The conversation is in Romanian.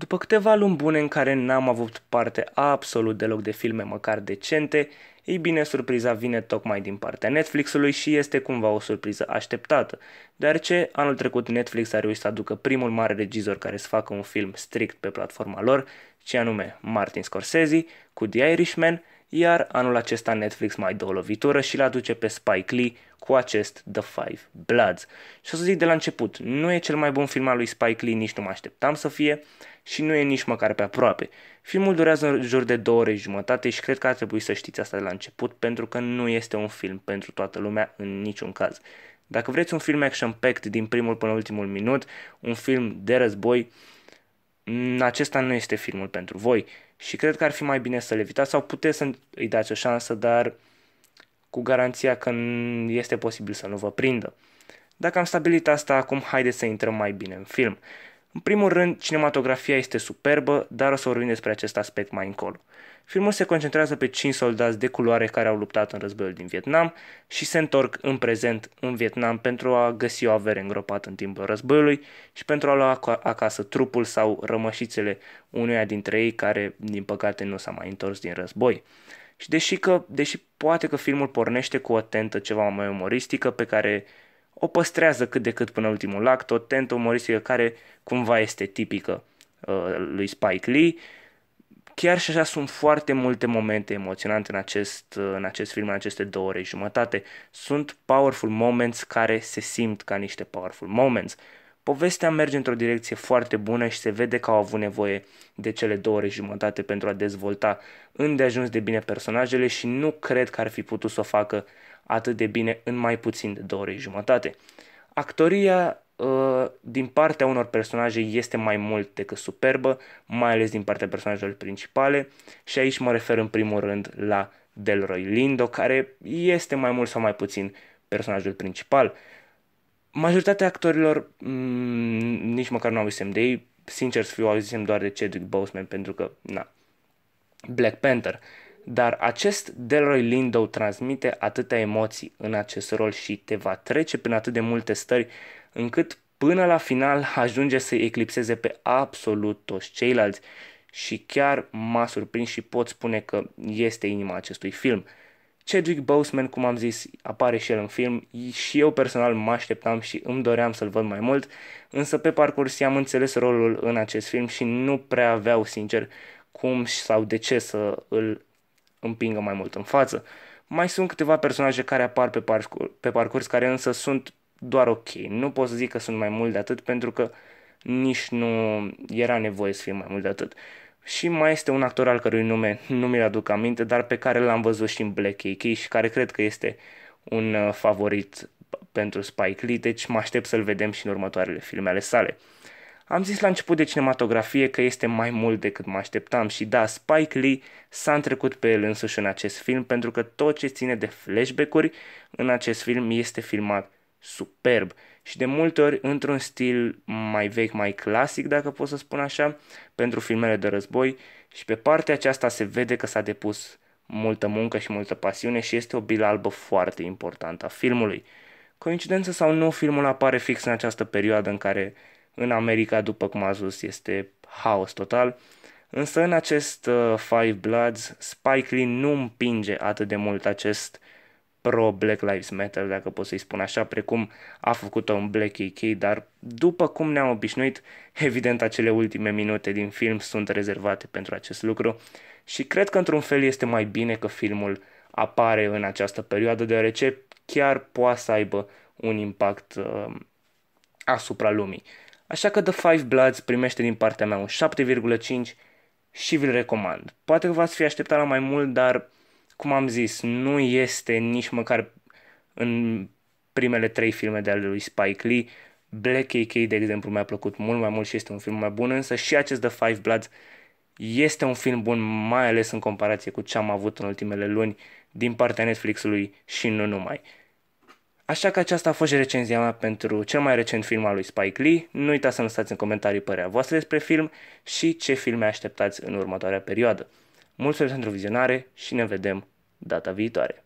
După câteva luni bune în care n-am avut parte absolut deloc de filme măcar decente, ei bine, surpriza vine tocmai din partea Netflixului și este cumva o surpriză așteptată, deoarece anul trecut Netflix a reușit să aducă primul mare regizor care să facă un film strict pe platforma lor, ce anume Martin Scorsese, cu The Irishman, iar anul acesta Netflix mai dă o lovitură și l aduce pe Spike Lee cu acest The Five Bloods. Și o să zic de la început, nu e cel mai bun film al lui Spike Lee, nici nu mă așteptam să fie și nu e nici măcar pe aproape. Filmul durează în jur de două ore și jumătate și cred că ar trebui să știți asta de la început pentru că nu este un film pentru toată lumea în niciun caz. Dacă vreți un film action-packed din primul până ultimul minut, un film de război, Mm, acesta nu este filmul pentru voi și cred că ar fi mai bine să-l evitați sau puteți să îi dați o șansă, dar cu garanția că este posibil să nu vă prindă. Dacă am stabilit asta, acum haideți să intrăm mai bine în film. În primul rând, cinematografia este superbă, dar o să vorbim despre acest aspect mai încolo. Filmul se concentrează pe 5 soldați de culoare care au luptat în războiul din Vietnam și se întorc în prezent în Vietnam pentru a găsi o avere îngropată în timpul războiului și pentru a lua acasă trupul sau rămășițele unuia dintre ei care, din păcate, nu s-a mai întors din război. Și deși, că, deși poate că filmul pornește cu o tentă ceva mai umoristică pe care o păstrează cât de cât până ultimul act, o tentă umoristică care cumva este tipică uh, lui Spike Lee. Chiar și așa sunt foarte multe momente emoționante în acest, uh, în acest film, în aceste două ore și jumătate. Sunt powerful moments care se simt ca niște powerful moments. Povestea merge într-o direcție foarte bună și se vede că au avut nevoie de cele două ore jumătate pentru a dezvolta îndeajuns de bine personajele și nu cred că ar fi putut să o facă atât de bine în mai puțin de două ore jumătate. Actoria uh, din partea unor personaje este mai mult decât superbă, mai ales din partea personajelor principale și aici mă refer în primul rând la Delroy Lindo, care este mai mult sau mai puțin personajul principal majoritatea actorilor m- mm, nici măcar nu zisem de ei, sincer să fiu, zisem doar de Chadwick Boseman pentru că, na, Black Panther. Dar acest Delroy Lindo transmite atâtea emoții în acest rol și te va trece prin atât de multe stări încât până la final ajunge să eclipseze pe absolut toți ceilalți și chiar m-a surprins și pot spune că este inima acestui film. Chadwick Boseman, cum am zis, apare și el în film și eu personal mă așteptam și îmi doream să-l văd mai mult, însă pe parcurs i-am înțeles rolul în acest film și nu prea aveau, sincer, cum sau de ce să îl împingă mai mult în față. Mai sunt câteva personaje care apar pe, parcurs, pe parcurs, care însă sunt doar ok. Nu pot să zic că sunt mai mult de atât, pentru că nici nu era nevoie să fie mai mult de atât și mai este un actor al cărui nume nu mi-l aduc aminte, dar pe care l-am văzut și în Black AK și care cred că este un uh, favorit pentru Spike Lee, deci mă aștept să-l vedem și în următoarele filme ale sale. Am zis la început de cinematografie că este mai mult decât mă așteptam și da, Spike Lee s-a întrecut pe el însuși în acest film pentru că tot ce ține de flashback-uri în acest film este filmat superb și de multe ori într-un stil mai vechi, mai clasic, dacă pot să spun așa, pentru filmele de război și pe partea aceasta se vede că s-a depus multă muncă și multă pasiune și este o bilă albă foarte importantă a filmului. Coincidență sau nu, filmul apare fix în această perioadă în care în America, după cum a zis, este haos total, însă în acest uh, Five Bloods, Spike Lee nu împinge atât de mult acest uh, pro-Black Lives Matter, dacă pot să-i spun așa, precum a făcut-o în Black AK, dar după cum ne-am obișnuit, evident acele ultime minute din film sunt rezervate pentru acest lucru și cred că într-un fel este mai bine că filmul apare în această perioadă, deoarece chiar poate să aibă un impact uh, asupra lumii. Așa că The Five Bloods primește din partea mea un 7,5 și vi-l recomand. Poate că v-ați fi așteptat la mai mult, dar cum am zis, nu este nici măcar în primele trei filme de ale lui Spike Lee. Black AK, de exemplu, mi-a plăcut mult mai mult și este un film mai bun, însă și acest The Five Bloods este un film bun, mai ales în comparație cu ce am avut în ultimele luni din partea Netflix-ului și nu numai. Așa că aceasta a fost recenzia mea pentru cel mai recent film al lui Spike Lee. Nu uitați să lăsați în comentarii părerea voastră despre film și ce filme așteptați în următoarea perioadă. Mulțumesc pentru vizionare și ne vedem data viitoare.